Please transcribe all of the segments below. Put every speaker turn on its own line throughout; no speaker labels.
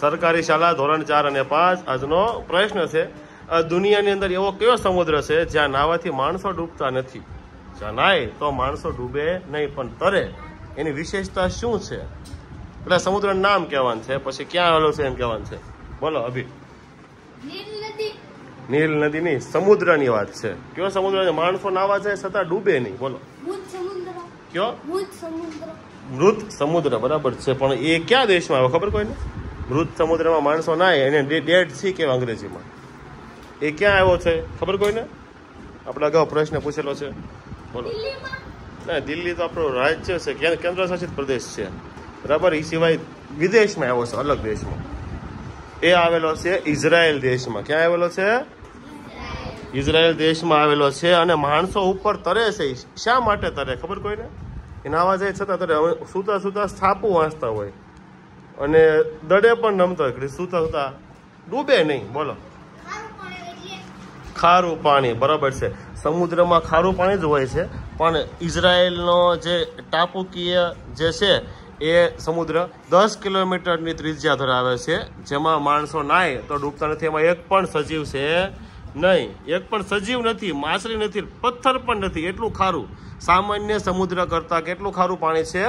સરકારી શાળા ધોરણ ચાર અને પાંચ આજનો પ્રશ્ન છે દુનિયાની અંદર એવો કયો સમુદ્ર છે જ્યાં નાવાથી માણસો ડૂબતા નથી જ્યાં નાય તો માણસો ડૂબે નહીં પણ તરે એની વિશેષતા શું છે એટલે સમુદ્રનું નામ કહેવાનું છે પછી ક્યાં આવેલો છે એમ કહેવાનું છે બોલો અભી નીલ નદી નહીં સમુદ્રની વાત છે કયો સમુદ્ર માણસો નાવા જાય છતાં ડૂબે નહીં બોલો કયો મૃત સમુદ્ર બરાબર છે પણ એ કયા દેશમાં આવે ખબર કોઈને મૃત સમુદ્રમાં માણસો નાય એને ડેડ સી કહેવાય અંગ્રેજીમાં એ ક્યાં આવ્યો છે ખબર કોઈને આપણે અગાઉ પ્રશ્ન પૂછેલો છે બોલો ના દિલ્હી તો આપણું રાજ્ય છે કેન્દ્ર શાસિત પ્રદેશ છે બરાબર એ સિવાય વિદેશમાં આવ્યો છે અલગ દેશમાં એ આવેલો છે ઇઝરાયલ દેશમાં ક્યાં આવેલો છે ઇઝરાયલ દેશમાં આવેલો છે અને માણસો ઉપર તરે છે શા માટે તરે ખબર કોઈને એના અવાજ છતાં તરે હવે સૂતા સૂતા સ્થાપુ વાંચતા હોય અને દડે પણ નમતો એકડી સૂતકતા ડૂબે નહીં બોલો ખારું પાણી બરાબર છે સમુદ્રમાં ખારું પાણી જ હોય છે પણ ઇઝરાયલનો જે ટાપુકીય જે છે એ સમુદ્ર દસ કિલોમીટરની ત્રિજ્યા ધરાવે છે જેમાં માણસો નાય તો ડૂબતા નથી એમાં એક પણ સજીવ છે નહીં એક પણ સજીવ નથી માછલી નથી પથ્થર પણ નથી એટલું ખારું સામાન્ય સમુદ્ર કરતાં કેટલું ખારું પાણી છે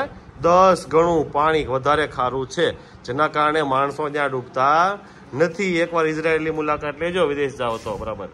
દસ ગણું પાણી વધારે ખારું છે જેના કારણે માણસો ત્યાં ડૂબતા નથી એકવાર ઇઝરાયેલની મુલાકાત લેજો વિદેશ જાઓ તો બરાબર